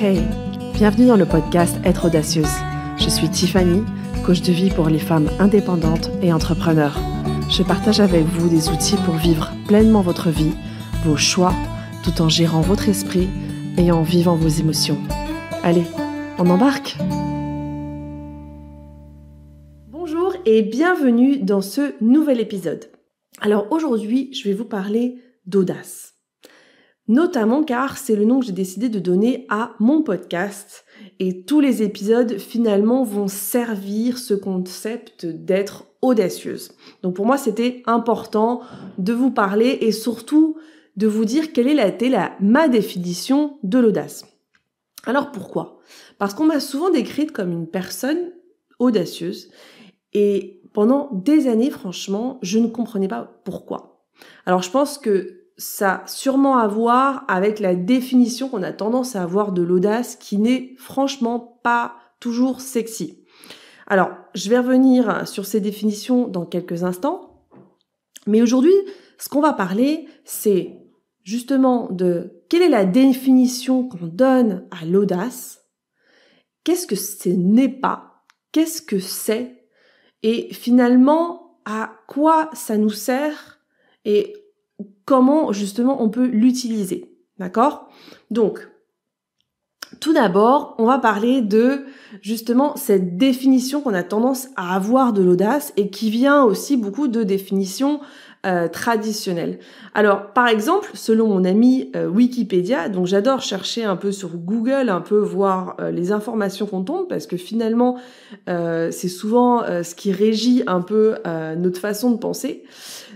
Hey, bienvenue dans le podcast Être audacieuse. Je suis Tiffany, coach de vie pour les femmes indépendantes et entrepreneurs. Je partage avec vous des outils pour vivre pleinement votre vie, vos choix, tout en gérant votre esprit et en vivant vos émotions. Allez, on embarque Bonjour et bienvenue dans ce nouvel épisode. Alors aujourd'hui, je vais vous parler d'audace notamment car c'est le nom que j'ai décidé de donner à mon podcast et tous les épisodes finalement vont servir ce concept d'être audacieuse. Donc pour moi c'était important de vous parler et surtout de vous dire quelle est la, ma définition de l'audace. Alors pourquoi Parce qu'on m'a souvent décrite comme une personne audacieuse et pendant des années franchement je ne comprenais pas pourquoi. Alors je pense que ça a sûrement à voir avec la définition qu'on a tendance à avoir de l'audace qui n'est franchement pas toujours sexy. Alors, je vais revenir sur ces définitions dans quelques instants, mais aujourd'hui, ce qu'on va parler, c'est justement de quelle est la définition qu'on donne à l'audace, qu'est-ce que ce n'est pas, qu'est-ce que c'est, et finalement, à quoi ça nous sert, et comment justement on peut l'utiliser. D'accord Donc, tout d'abord, on va parler de justement cette définition qu'on a tendance à avoir de l'audace et qui vient aussi beaucoup de définitions euh, traditionnelles. Alors, par exemple, selon mon ami euh, Wikipédia, donc j'adore chercher un peu sur Google, un peu voir euh, les informations qu'on tombe, parce que finalement, c'est souvent ce qui régit un peu notre façon de penser.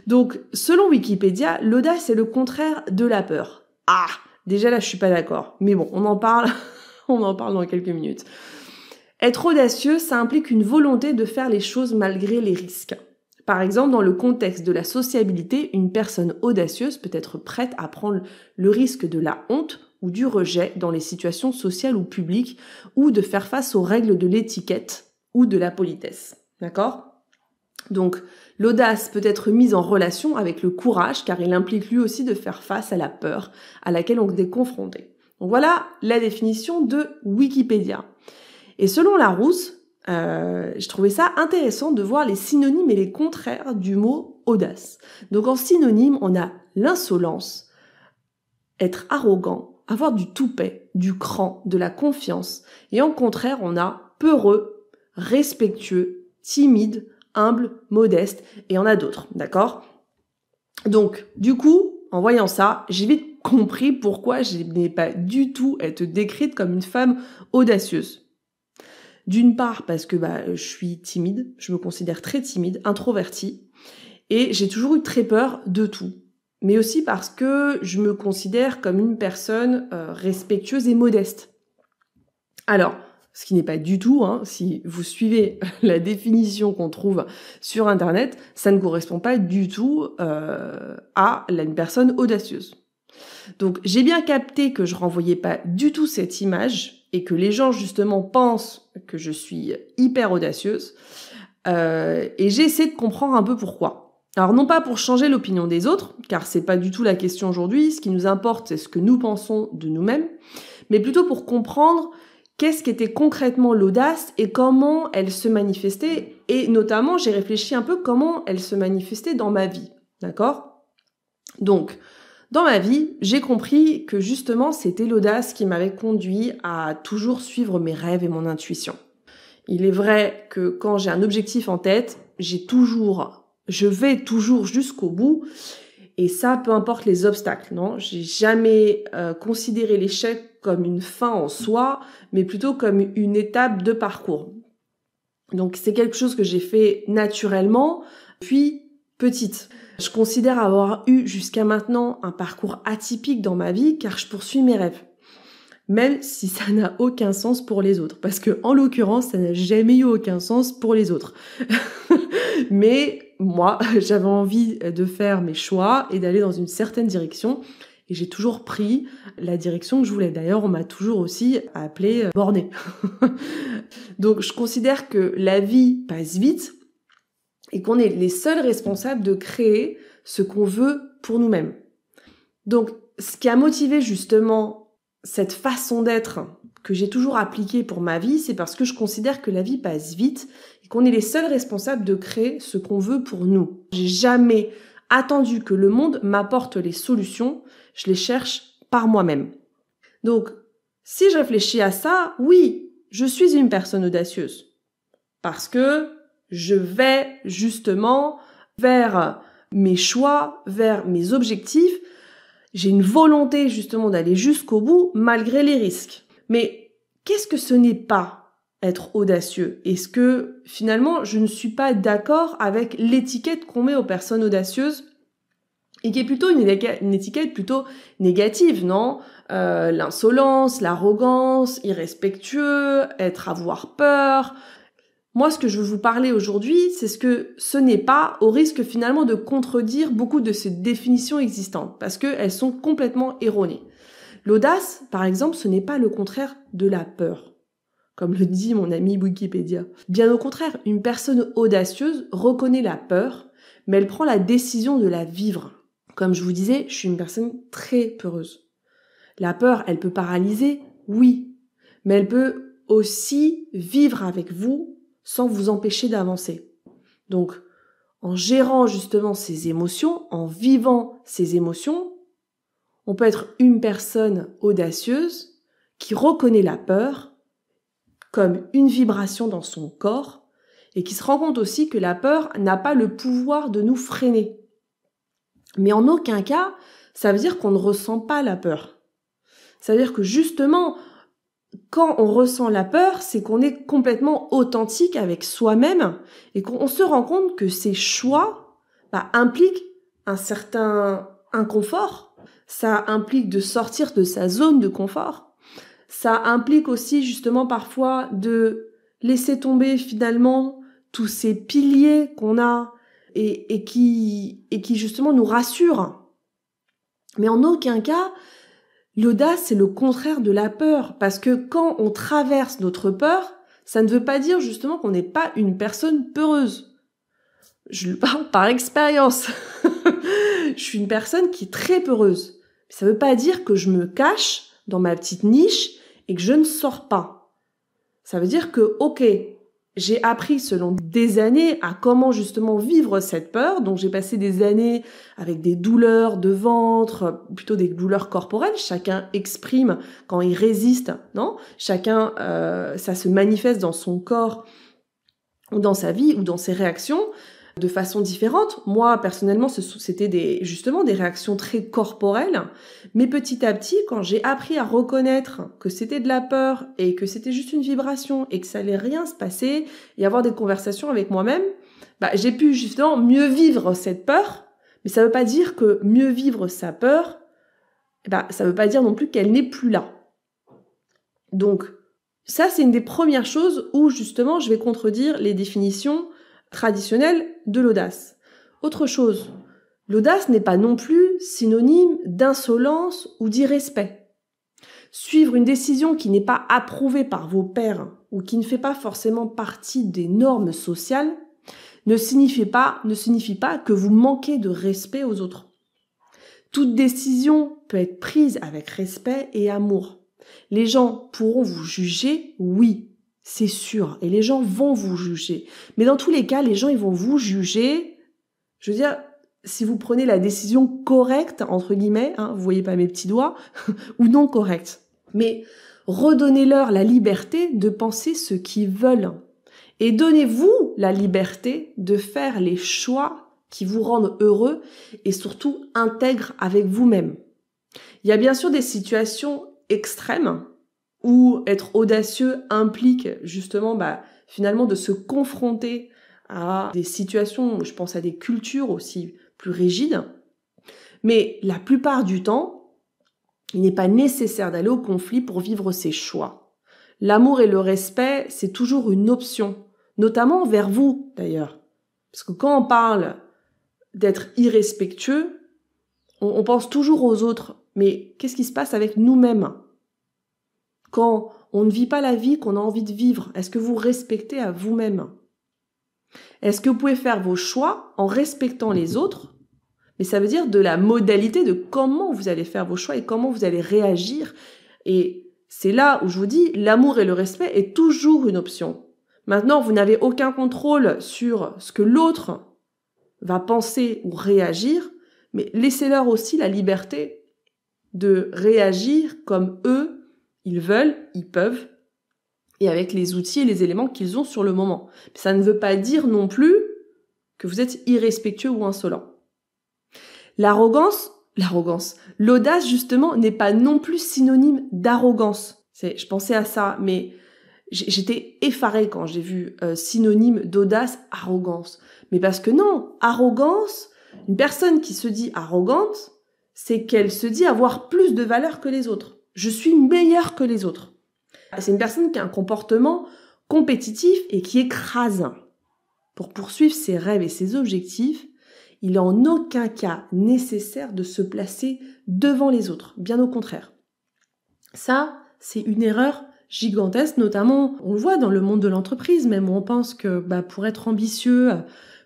Donc, selon Wikipédia, l'audace est le contraire de la peur. Ah, déjà là, je suis pas d'accord. Mais bon, on en parle, on en parle dans quelques minutes. Être audacieux, ça implique une volonté de faire les choses malgré les risques. Par exemple, dans le contexte de la sociabilité, une personne audacieuse peut être prête à prendre le risque de la honte ou du rejet dans les situations sociales ou publiques, ou de faire face aux règles de l'étiquette ou de la politesse. D'accord Donc, L'audace peut être mise en relation avec le courage car il implique lui aussi de faire face à la peur à laquelle on est confronté. voilà la définition de Wikipédia. Et selon Larousse, euh, je trouvais ça intéressant de voir les synonymes et les contraires du mot audace. Donc en synonyme, on a l'insolence, être arrogant, avoir du toupet, du cran, de la confiance. Et en contraire, on a peureux, respectueux, timide, humble, modeste, et en a d'autres, d'accord Donc, du coup, en voyant ça, j'ai vite compris pourquoi je n'ai pas du tout été décrite comme une femme audacieuse. D'une part parce que bah, je suis timide, je me considère très timide, introvertie, et j'ai toujours eu très peur de tout. Mais aussi parce que je me considère comme une personne euh, respectueuse et modeste. Alors, ce qui n'est pas du tout, hein, si vous suivez la définition qu'on trouve sur Internet, ça ne correspond pas du tout euh, à une personne audacieuse. Donc j'ai bien capté que je renvoyais pas du tout cette image et que les gens justement pensent que je suis hyper audacieuse. Euh, et j'ai essayé de comprendre un peu pourquoi. Alors non pas pour changer l'opinion des autres, car c'est pas du tout la question aujourd'hui, ce qui nous importe c'est ce que nous pensons de nous-mêmes, mais plutôt pour comprendre qu'est-ce qu'était concrètement l'audace et comment elle se manifestait. Et notamment, j'ai réfléchi un peu comment elle se manifestait dans ma vie. D'accord Donc, dans ma vie, j'ai compris que justement, c'était l'audace qui m'avait conduit à toujours suivre mes rêves et mon intuition. Il est vrai que quand j'ai un objectif en tête, j'ai toujours, je vais toujours jusqu'au bout et ça, peu importe les obstacles, non J'ai jamais euh, considéré l'échec comme une fin en soi, mais plutôt comme une étape de parcours. Donc c'est quelque chose que j'ai fait naturellement, puis petite. Je considère avoir eu jusqu'à maintenant un parcours atypique dans ma vie car je poursuis mes rêves même si ça n'a aucun sens pour les autres. Parce que, en l'occurrence, ça n'a jamais eu aucun sens pour les autres. Mais moi, j'avais envie de faire mes choix et d'aller dans une certaine direction. Et j'ai toujours pris la direction que je voulais. D'ailleurs, on m'a toujours aussi appelé euh, bornée. Donc, je considère que la vie passe vite et qu'on est les seuls responsables de créer ce qu'on veut pour nous-mêmes. Donc, ce qui a motivé justement cette façon d'être que j'ai toujours appliquée pour ma vie, c'est parce que je considère que la vie passe vite et qu'on est les seuls responsables de créer ce qu'on veut pour nous. J'ai jamais attendu que le monde m'apporte les solutions, je les cherche par moi-même. Donc, si je réfléchis à ça, oui, je suis une personne audacieuse. Parce que je vais justement vers mes choix, vers mes objectifs, j'ai une volonté justement d'aller jusqu'au bout malgré les risques. Mais qu'est-ce que ce n'est pas être audacieux Est-ce que finalement je ne suis pas d'accord avec l'étiquette qu'on met aux personnes audacieuses et qui est plutôt une, étiquette plutôt négative, non euh, L'insolence, l'arrogance, irrespectueux, être avoir peur, moi, ce que je veux vous parler aujourd'hui, c'est ce que ce n'est pas, au risque finalement de contredire beaucoup de ces définitions existantes, parce qu'elles sont complètement erronées. L'audace, par exemple, ce n'est pas le contraire de la peur, comme le dit mon ami Wikipédia. Bien au contraire, une personne audacieuse reconnaît la peur, mais elle prend la décision de la vivre. Comme je vous disais, je suis une personne très peureuse. La peur, elle peut paralyser, oui, mais elle peut aussi vivre avec vous sans vous empêcher d'avancer. Donc, en gérant justement ces émotions, en vivant ces émotions, on peut être une personne audacieuse qui reconnaît la peur comme une vibration dans son corps et qui se rend compte aussi que la peur n'a pas le pouvoir de nous freiner. Mais en aucun cas, ça veut dire qu'on ne ressent pas la peur. Ça veut dire que justement, quand on ressent la peur, c'est qu'on est complètement authentique avec soi-même et qu'on se rend compte que ces choix bah, impliquent un certain inconfort. Ça implique de sortir de sa zone de confort. Ça implique aussi justement parfois de laisser tomber finalement tous ces piliers qu'on a et, et, qui, et qui justement nous rassurent. Mais en aucun cas, L'audace, c'est le contraire de la peur, parce que quand on traverse notre peur, ça ne veut pas dire justement qu'on n'est pas une personne peureuse. Je le parle par expérience. je suis une personne qui est très peureuse. Ça ne veut pas dire que je me cache dans ma petite niche et que je ne sors pas. Ça veut dire que, ok, j'ai appris selon des années à comment justement vivre cette peur. Donc j'ai passé des années avec des douleurs de ventre, plutôt des douleurs corporelles. Chacun exprime quand il résiste, non Chacun, euh, ça se manifeste dans son corps ou dans sa vie ou dans ses réactions de façon différente. Moi, personnellement, c'était des, justement des réactions très corporelles. Mais petit à petit, quand j'ai appris à reconnaître que c'était de la peur et que c'était juste une vibration et que ça allait rien se passer et avoir des conversations avec moi-même, bah, j'ai pu justement mieux vivre cette peur. Mais ça ne veut pas dire que mieux vivre sa peur, bah, ça ne veut pas dire non plus qu'elle n'est plus là. Donc, ça, c'est une des premières choses où justement je vais contredire les définitions traditionnelle de l'audace. Autre chose, l'audace n'est pas non plus synonyme d'insolence ou d'irrespect. Suivre une décision qui n'est pas approuvée par vos pairs ou qui ne fait pas forcément partie des normes sociales ne signifie pas, ne signifie pas que vous manquez de respect aux autres. Toute décision peut être prise avec respect et amour. Les gens pourront vous juger, oui, c'est sûr. Et les gens vont vous juger. Mais dans tous les cas, les gens, ils vont vous juger. Je veux dire, si vous prenez la décision correcte, entre guillemets, hein, vous voyez pas mes petits doigts, ou non correcte. Mais redonnez-leur la liberté de penser ce qu'ils veulent. Et donnez-vous la liberté de faire les choix qui vous rendent heureux et surtout intègres avec vous-même. Il y a bien sûr des situations extrêmes où être audacieux implique justement bah, finalement de se confronter à des situations, je pense à des cultures aussi plus rigides. Mais la plupart du temps, il n'est pas nécessaire d'aller au conflit pour vivre ses choix. L'amour et le respect, c'est toujours une option, notamment envers vous d'ailleurs. Parce que quand on parle d'être irrespectueux, on pense toujours aux autres, mais qu'est-ce qui se passe avec nous-mêmes quand on ne vit pas la vie qu'on a envie de vivre, est-ce que vous respectez à vous-même Est-ce que vous pouvez faire vos choix en respectant les autres Mais ça veut dire de la modalité de comment vous allez faire vos choix et comment vous allez réagir. Et c'est là où je vous dis, l'amour et le respect est toujours une option. Maintenant, vous n'avez aucun contrôle sur ce que l'autre va penser ou réagir, mais laissez-leur aussi la liberté de réagir comme eux ils veulent, ils peuvent, et avec les outils et les éléments qu'ils ont sur le moment. Ça ne veut pas dire non plus que vous êtes irrespectueux ou insolent. L'arrogance, l'arrogance, l'audace justement n'est pas non plus synonyme d'arrogance. C'est, je pensais à ça, mais j'étais effarée quand j'ai vu euh, synonyme d'audace, arrogance. Mais parce que non, arrogance, une personne qui se dit arrogante, c'est qu'elle se dit avoir plus de valeur que les autres je suis meilleur que les autres. C'est une personne qui a un comportement compétitif et qui écrase. Pour poursuivre ses rêves et ses objectifs, il est en aucun cas nécessaire de se placer devant les autres, bien au contraire. Ça, c'est une erreur gigantesque, notamment on le voit dans le monde de l'entreprise, même où on pense que bah, pour être ambitieux,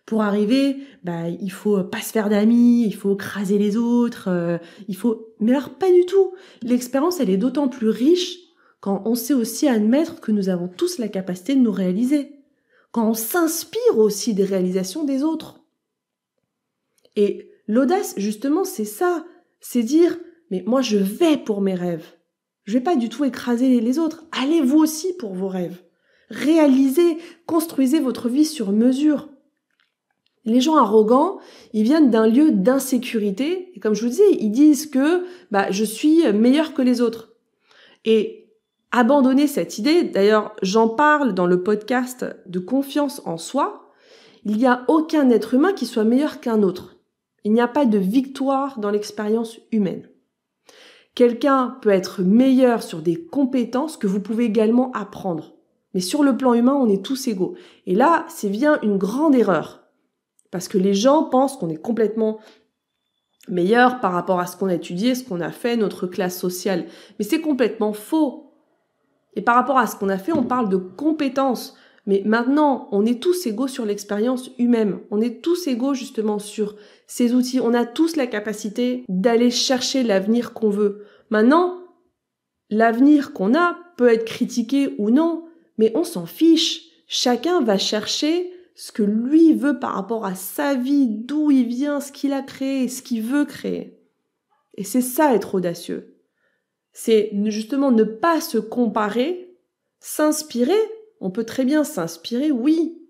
pour arriver, bah, il faut pas se faire d'amis, il faut écraser les autres, euh, il faut. Mais alors pas du tout. L'expérience, elle est d'autant plus riche quand on sait aussi admettre que nous avons tous la capacité de nous réaliser, quand on s'inspire aussi des réalisations des autres. Et l'audace, justement, c'est ça, c'est dire, mais moi je vais pour mes rêves. Je vais pas du tout écraser les autres. Allez vous aussi pour vos rêves. Réalisez, construisez votre vie sur mesure. Les gens arrogants, ils viennent d'un lieu d'insécurité. Et comme je vous disais, ils disent que bah, je suis meilleur que les autres. Et abandonner cette idée, d'ailleurs j'en parle dans le podcast de confiance en soi, il n'y a aucun être humain qui soit meilleur qu'un autre. Il n'y a pas de victoire dans l'expérience humaine. Quelqu'un peut être meilleur sur des compétences que vous pouvez également apprendre. Mais sur le plan humain, on est tous égaux. Et là, c'est bien une grande erreur parce que les gens pensent qu'on est complètement meilleur par rapport à ce qu'on a étudié, ce qu'on a fait, notre classe sociale. Mais c'est complètement faux. Et par rapport à ce qu'on a fait, on parle de compétences. Mais maintenant, on est tous égaux sur l'expérience humaine. On est tous égaux justement sur ces outils. On a tous la capacité d'aller chercher l'avenir qu'on veut. Maintenant, l'avenir qu'on a peut être critiqué ou non, mais on s'en fiche. Chacun va chercher ce que lui veut par rapport à sa vie, d'où il vient, ce qu'il a créé, ce qu'il veut créer. Et c'est ça être audacieux. C'est justement ne pas se comparer, s'inspirer. On peut très bien s'inspirer, oui,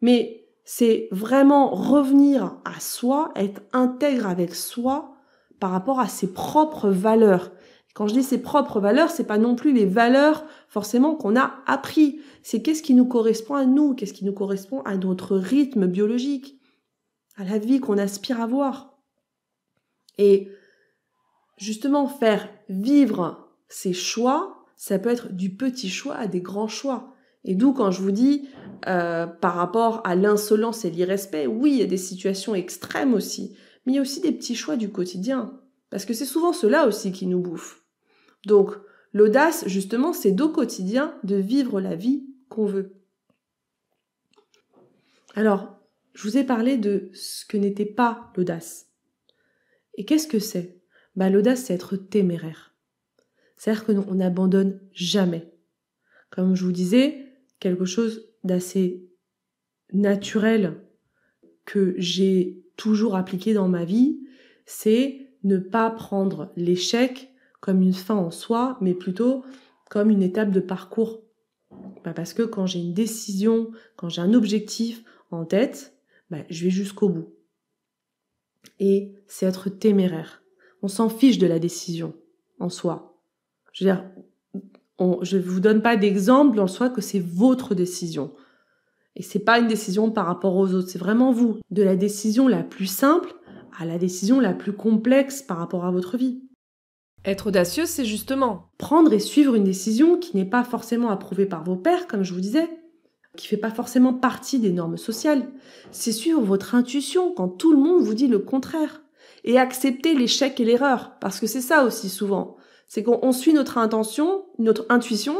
mais c'est vraiment revenir à soi, être intègre avec soi par rapport à ses propres valeurs, quand je dis ses propres valeurs, c'est pas non plus les valeurs forcément qu'on a appris. C'est qu'est-ce qui nous correspond à nous, qu'est-ce qui nous correspond à notre rythme biologique, à la vie qu'on aspire à voir. Et justement, faire vivre ses choix, ça peut être du petit choix à des grands choix. Et d'où quand je vous dis euh, par rapport à l'insolence et l'irrespect, oui, il y a des situations extrêmes aussi, mais il y a aussi des petits choix du quotidien. Parce que c'est souvent cela aussi qui nous bouffe. Donc, l'audace, justement, c'est d'au quotidien de vivre la vie qu'on veut. Alors, je vous ai parlé de ce que n'était pas l'audace. Et qu'est-ce que c'est bah, L'audace, c'est être téméraire. C'est-à-dire que on n'abandonne jamais. Comme je vous disais, quelque chose d'assez naturel que j'ai toujours appliqué dans ma vie, c'est ne pas prendre l'échec comme une fin en soi, mais plutôt comme une étape de parcours. Bah parce que quand j'ai une décision, quand j'ai un objectif en tête, bah je vais jusqu'au bout. Et c'est être téméraire. On s'en fiche de la décision en soi. Je veux dire, je vous donne pas d'exemple en soi que c'est votre décision. Et c'est pas une décision par rapport aux autres, c'est vraiment vous. De la décision la plus simple à la décision la plus complexe par rapport à votre vie. Être audacieux, c'est justement prendre et suivre une décision qui n'est pas forcément approuvée par vos pères, comme je vous disais, qui fait pas forcément partie des normes sociales. C'est suivre votre intuition quand tout le monde vous dit le contraire. Et accepter l'échec et l'erreur, parce que c'est ça aussi souvent. C'est qu'on suit notre intention, notre intuition,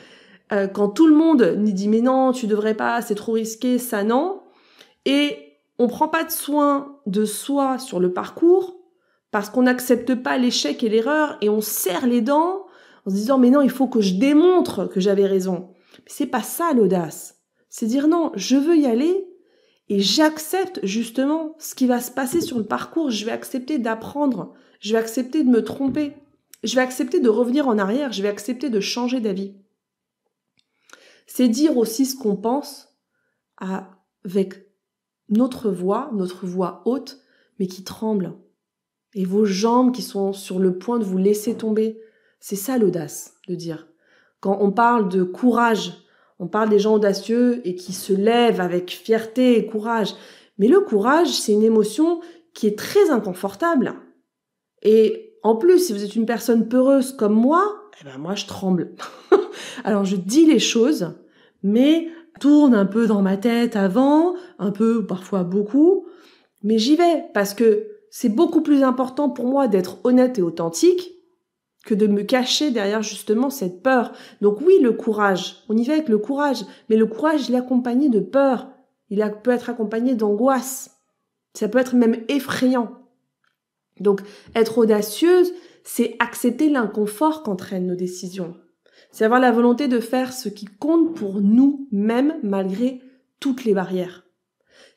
euh, quand tout le monde nous dit mais non, tu devrais pas, c'est trop risqué, ça non, et on prend pas de soin de soi sur le parcours, parce qu'on n'accepte pas l'échec et l'erreur et on serre les dents en se disant mais non, il faut que je démontre que j'avais raison. Mais c'est pas ça l'audace. C'est dire non, je veux y aller et j'accepte justement ce qui va se passer sur le parcours, je vais accepter d'apprendre, je vais accepter de me tromper, je vais accepter de revenir en arrière, je vais accepter de changer d'avis. C'est dire aussi ce qu'on pense avec notre voix, notre voix haute, mais qui tremble, et vos jambes qui sont sur le point de vous laisser tomber. C'est ça l'audace de dire. Quand on parle de courage, on parle des gens audacieux et qui se lèvent avec fierté et courage. Mais le courage, c'est une émotion qui est très inconfortable. Et en plus, si vous êtes une personne peureuse comme moi, eh ben moi je tremble. Alors je dis les choses, mais tourne un peu dans ma tête avant, un peu parfois beaucoup, mais j'y vais parce que c'est beaucoup plus important pour moi d'être honnête et authentique que de me cacher derrière justement cette peur. Donc oui, le courage, on y va avec le courage, mais le courage, il est accompagné de peur, il peut être accompagné d'angoisse, ça peut être même effrayant. Donc être audacieuse, c'est accepter l'inconfort qu'entraînent nos décisions. C'est avoir la volonté de faire ce qui compte pour nous-mêmes malgré toutes les barrières.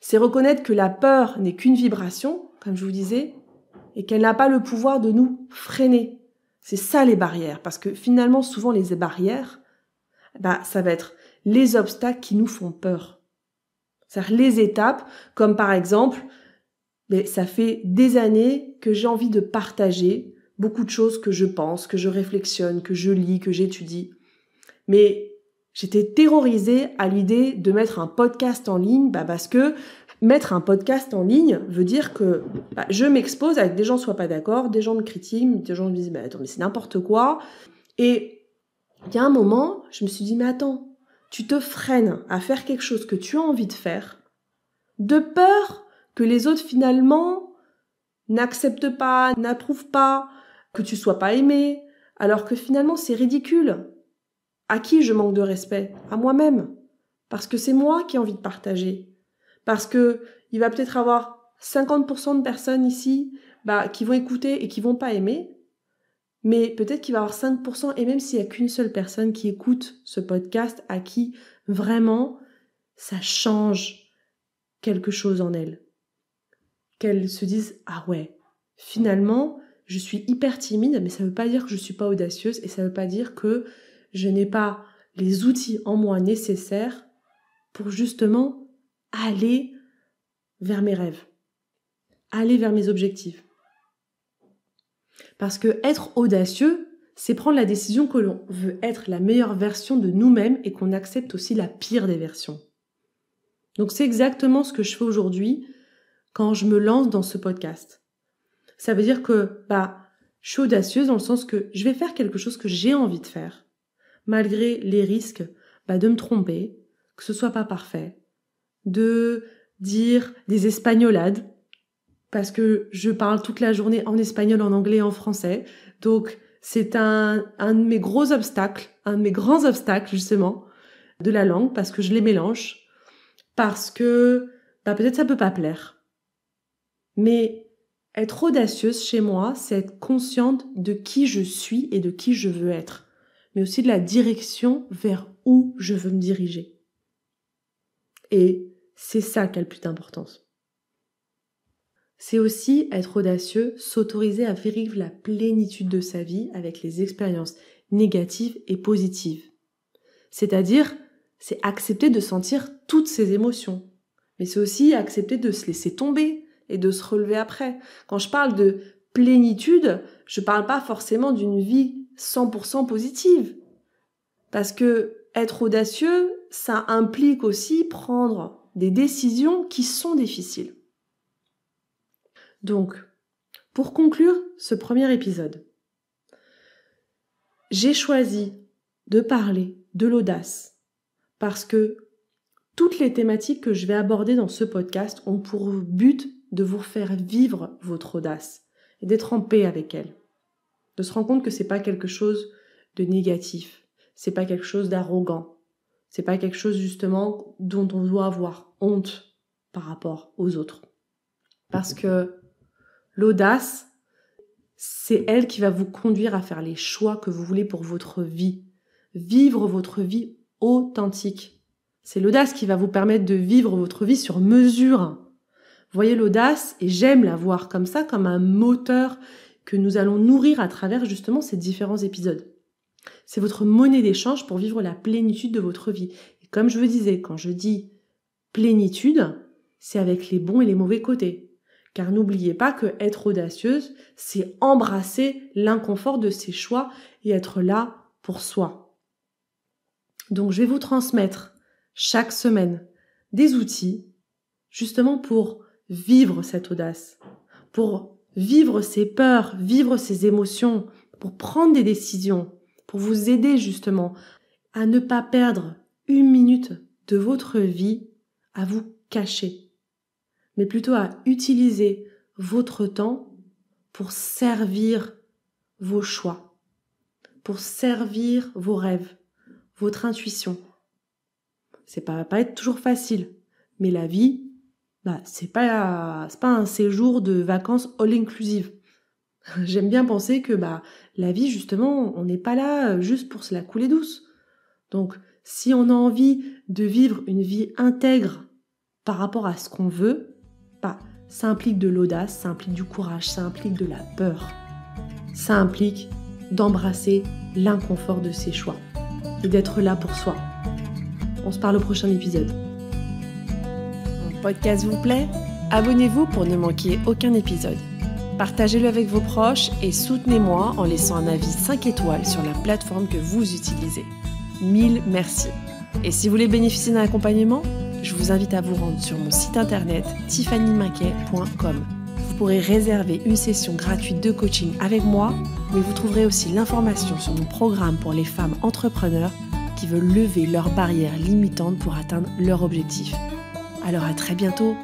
C'est reconnaître que la peur n'est qu'une vibration comme je vous disais, et qu'elle n'a pas le pouvoir de nous freiner. C'est ça les barrières, parce que finalement, souvent les barrières, bah, ça va être les obstacles qui nous font peur. C'est-à-dire les étapes, comme par exemple, mais ça fait des années que j'ai envie de partager beaucoup de choses que je pense, que je réflexionne, que je lis, que j'étudie. Mais j'étais terrorisée à l'idée de mettre un podcast en ligne bah, parce que mettre un podcast en ligne veut dire que bah, je m'expose avec des gens ne soient pas d'accord, des gens me critiquent, des gens me disent mais bah, attends mais c'est n'importe quoi. Et il y a un moment, je me suis dit mais attends, tu te freines à faire quelque chose que tu as envie de faire de peur que les autres finalement n'acceptent pas, n'approuvent pas, que tu sois pas aimé, alors que finalement c'est ridicule. À qui je manque de respect À moi-même. Parce que c'est moi qui ai envie de partager. Parce que il va peut-être avoir 50% de personnes ici bah, qui vont écouter et qui vont pas aimer. Mais peut-être qu'il va y avoir 5%, et même s'il n'y a qu'une seule personne qui écoute ce podcast, à qui vraiment ça change quelque chose en elle. Qu'elle se dise, ah ouais, finalement, je suis hyper timide, mais ça ne veut pas dire que je ne suis pas audacieuse, et ça ne veut pas dire que je n'ai pas les outils en moi nécessaires pour justement aller vers mes rêves, aller vers mes objectifs. Parce que être audacieux, c'est prendre la décision que l'on veut être la meilleure version de nous-mêmes et qu'on accepte aussi la pire des versions. Donc c'est exactement ce que je fais aujourd'hui quand je me lance dans ce podcast. Ça veut dire que bah je suis audacieuse dans le sens que je vais faire quelque chose que j'ai envie de faire, malgré les risques bah, de me tromper, que ce soit pas parfait, de dire des espagnolades parce que je parle toute la journée en espagnol, en anglais, en français. Donc c'est un, un de mes gros obstacles, un de mes grands obstacles justement de la langue parce que je les mélange, parce que bah, peut-être ça peut pas plaire. Mais être audacieuse chez moi, c'est être consciente de qui je suis et de qui je veux être, mais aussi de la direction vers où je veux me diriger. Et c'est ça qui a le plus d'importance. C'est aussi être audacieux, s'autoriser à vivre la plénitude de sa vie avec les expériences négatives et positives. C'est-à-dire, c'est accepter de sentir toutes ses émotions. Mais c'est aussi accepter de se laisser tomber et de se relever après. Quand je parle de plénitude, je ne parle pas forcément d'une vie 100% positive. Parce que être audacieux, ça implique aussi prendre des décisions qui sont difficiles. Donc, pour conclure ce premier épisode, j'ai choisi de parler de l'audace parce que toutes les thématiques que je vais aborder dans ce podcast ont pour but de vous faire vivre votre audace et d'être en paix avec elle. De se rendre compte que c'est pas quelque chose de négatif, c'est pas quelque chose d'arrogant, c'est pas quelque chose justement dont on doit avoir honte par rapport aux autres. Parce que l'audace, c'est elle qui va vous conduire à faire les choix que vous voulez pour votre vie. Vivre votre vie authentique. C'est l'audace qui va vous permettre de vivre votre vie sur mesure. voyez l'audace, et j'aime la voir comme ça, comme un moteur que nous allons nourrir à travers justement ces différents épisodes. C'est votre monnaie d'échange pour vivre la plénitude de votre vie. Et comme je vous disais, quand je dis plénitude, c'est avec les bons et les mauvais côtés. Car n'oubliez pas que être audacieuse, c'est embrasser l'inconfort de ses choix et être là pour soi. Donc je vais vous transmettre chaque semaine des outils justement pour vivre cette audace, pour vivre ses peurs, vivre ses émotions, pour prendre des décisions, vous aider justement à ne pas perdre une minute de votre vie à vous cacher, mais plutôt à utiliser votre temps pour servir vos choix, pour servir vos rêves, votre intuition. C'est pas, pas être toujours facile, mais la vie, bah, c'est pas, pas un séjour de vacances all inclusive. J'aime bien penser que bah, la vie, justement, on n'est pas là euh, juste pour se la couler douce. Donc, si on a envie de vivre une vie intègre par rapport à ce qu'on veut, bah, ça implique de l'audace, ça implique du courage, ça implique de la peur. Ça implique d'embrasser l'inconfort de ses choix et d'être là pour soi. On se parle au prochain épisode. podcast vous plaît Abonnez-vous pour ne manquer aucun épisode. Partagez-le avec vos proches et soutenez-moi en laissant un avis 5 étoiles sur la plateforme que vous utilisez. Mille merci. Et si vous voulez bénéficier d'un accompagnement, je vous invite à vous rendre sur mon site internet tiffanymaquet.com. Vous pourrez réserver une session gratuite de coaching avec moi, mais vous trouverez aussi l'information sur mon programme pour les femmes entrepreneurs qui veulent lever leurs barrières limitantes pour atteindre leur objectif. Alors à très bientôt